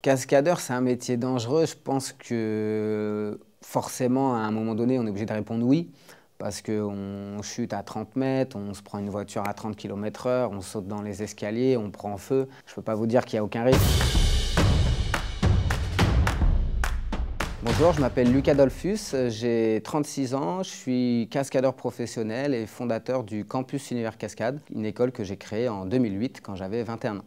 Cascadeur, c'est un métier dangereux. Je pense que forcément, à un moment donné, on est obligé de répondre oui. Parce qu'on chute à 30 mètres, on se prend une voiture à 30 km/h, on saute dans les escaliers, on prend feu. Je ne peux pas vous dire qu'il n'y a aucun risque. Bonjour, je m'appelle Lucas Adolphus, j'ai 36 ans, je suis cascadeur professionnel et fondateur du Campus Univers Cascade, une école que j'ai créée en 2008 quand j'avais 21 ans.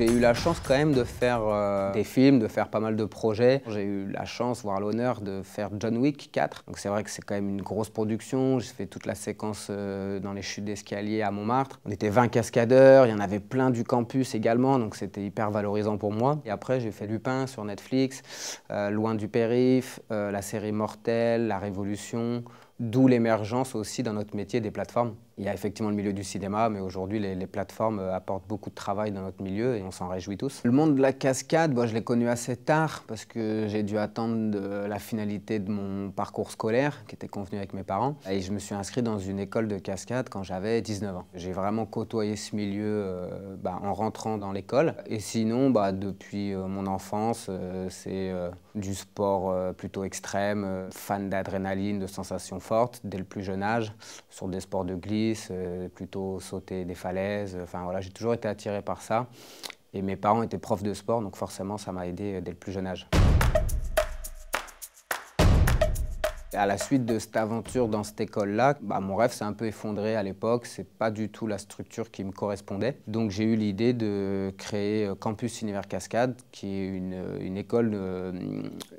J'ai eu la chance quand même de faire euh, des films, de faire pas mal de projets. J'ai eu la chance, voire l'honneur, de faire John Wick 4. Donc c'est vrai que c'est quand même une grosse production. J'ai fait toute la séquence euh, dans les chutes d'escalier à Montmartre. On était 20 cascadeurs, il y en avait plein du campus également, donc c'était hyper valorisant pour moi. Et après j'ai fait Lupin sur Netflix, euh, Loin du périph', la série Mortel, La Révolution. D'où l'émergence aussi dans notre métier des plateformes. Il y a effectivement le milieu du cinéma, mais aujourd'hui les, plateformes euh, apportent beaucoup de travail dans notre milieu et on s'en réjouit tous. Le monde de la cascade, moi je l'ai connu assez tard parce que j'ai dû attendre euh, la finalité de mon parcours scolaire qui était convenu avec mes parents. Et je me suis inscrit dans une école de cascade quand j'avais 19 ans. J'ai vraiment côtoyé ce milieu euh, bah, en rentrant dans l'école. Et sinon, bah, depuis mon enfance, c'est du sport euh, plutôt extrême, euh, fan d'adrénaline, de sensations fortes dès le plus jeune âge, sur des sports de glisse, euh, plutôt sauter des falaises. Enfin voilà, j'ai toujours été attiré par ça. Et mes parents étaient profs de sport, donc forcément ça m'a aidé dès le plus jeune âge. À la suite de cette aventure dans cette école-là, bah, mon rêve s'est un peu effondré à l'époque. C'est pas du tout la structure qui me correspondait. Donc j'ai eu l'idée de créer euh, Campus Univers Cascade, qui est une, euh, école euh,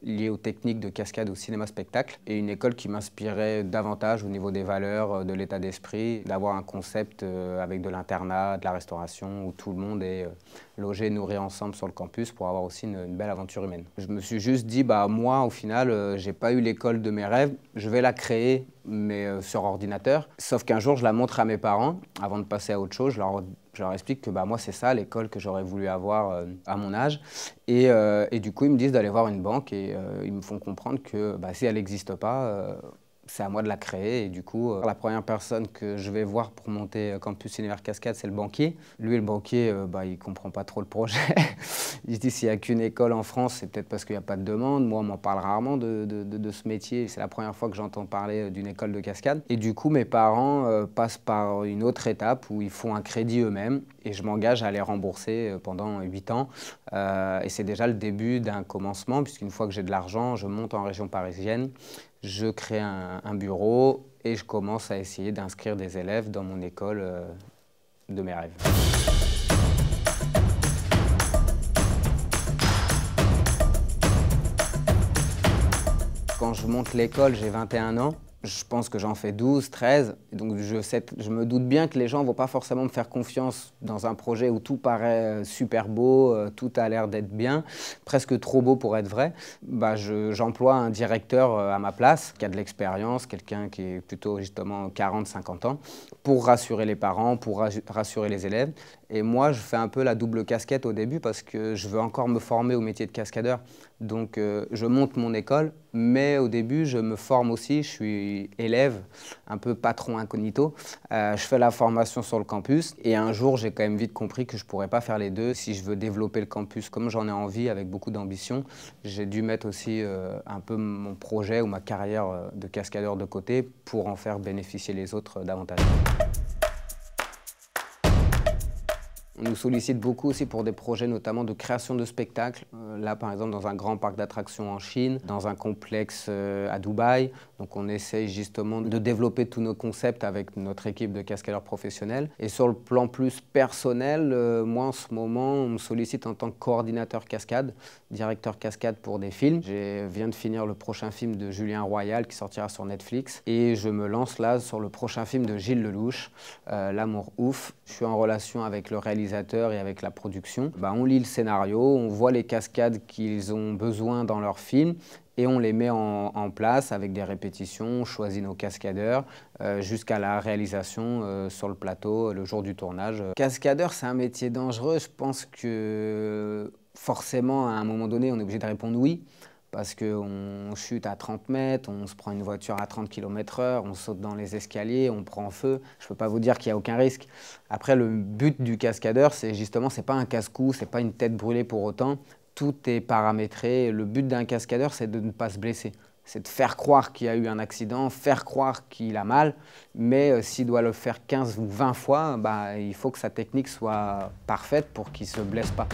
liée aux techniques de cascade au cinéma-spectacle, et une école qui m'inspirait davantage au niveau des valeurs, de l'état d'esprit, d'avoir un concept avec de l'internat, de la restauration, où tout le monde est logé, nourri ensemble sur le campus pour avoir aussi une, belle aventure humaine. Je me suis juste dit, bah moi, au final, j'ai pas eu l'école de mes rêves je vais la créer, mais euh, sur ordinateur. Sauf qu'un jour, je la montre à mes parents avant de passer à autre chose. Je leur, explique que bah, moi, c'est ça l'école que j'aurais voulu avoir euh, à mon âge. Et, euh, et, du coup, ils me disent d'aller voir une banque et ils me font comprendre que bah, si elle n'existe pas, c'est à moi de la créer. Et du coup, euh, la première personne que je vais voir pour monter euh, Campus Univers Cascade, c'est le banquier. Lui, le banquier, euh, bah, il comprend pas trop le projet. il se dit s'il n'y a qu'une école en France, c'est peut-être parce qu'il n'y a pas de demande. Moi, on m'en parle rarement de, ce métier. C'est la première fois que j'entends parler d'une école de cascade. Et du coup, mes parents passent par une autre étape où ils font un crédit eux-mêmes et je m'engage à les rembourser euh, pendant 8 ans. Euh, et c'est déjà le début d'un commencement, puisqu'une fois que j'ai de l'argent, je monte en région parisienne, je crée un, bureau et je commence à essayer d'inscrire des élèves dans mon école euh, de mes rêves. Quand je monte l'école, j'ai 21 ans je pense que j'en fais 12, 13. Donc je, me doute bien que les gens ne vont pas forcément me faire confiance dans un projet où tout paraît euh, super beau, euh, tout a l'air d'être bien, presque trop beau pour être vrai. Bah, j'emploie un directeur euh, à ma place, qui a de l'expérience, quelqu'un qui est plutôt justement 40-50 ans, pour rassurer les parents, pour rassurer les élèves. Et moi, je fais un peu la double casquette au début parce que je veux encore me former au métier de cascadeur. Donc, euh, je monte mon école, mais au début, je me forme aussi. Je suis élève, un peu patron incognito. Euh, je fais la formation sur le campus. Et un jour, j'ai quand même vite compris que je ne pourrais pas faire les deux. Si je veux développer le campus comme j'en ai envie, avec beaucoup d'ambition, j'ai dû mettre aussi euh, un peu mon projet ou ma carrière de cascadeur de côté pour en faire bénéficier les autres davantage. On nous sollicite beaucoup aussi pour des projets notamment de création de spectacles. Euh, là, par exemple, dans un grand parc d'attractions en Chine, dans un complexe euh, à Dubaï, donc on essaye justement de développer tous nos concepts avec notre équipe de cascadeurs professionnels. Et sur le plan plus personnel, euh, moi en ce moment, on me sollicite en tant que coordinateur cascade, directeur cascade pour des films. Je viens de finir le prochain film de Julien Royal qui sortira sur Netflix. Et je me lance là sur le prochain film de Gilles Lelouch, euh, L'amour ouf. Je suis en relation avec le réalisateur et avec la production. Bah, on lit le scénario, on voit les cascades qu'ils ont besoin dans leur film et on les met en, place avec des répétitions, on choisit nos cascadeurs euh, jusqu'à la réalisation euh, sur le plateau euh, le jour du tournage. Cascadeur, c'est un métier dangereux. Je pense que forcément, à un moment donné, on est obligé de répondre oui parce qu'on chute à 30 mètres, on se prend une voiture à 30 km h on saute dans les escaliers, on prend feu. Je ne peux pas vous dire qu'il n'y a aucun risque. Après, le but du cascadeur, c'est justement, n'est pas un casse-cou, n'est pas une tête brûlée pour autant tout est paramétré. Le but d'un cascadeur, c'est de ne pas se blesser. C'est de faire croire qu'il a eu un accident, faire croire qu'il a mal, mais euh, s'il doit le faire 15 ou 20 fois, bah, il faut que sa technique soit parfaite pour qu'il ne se blesse pas.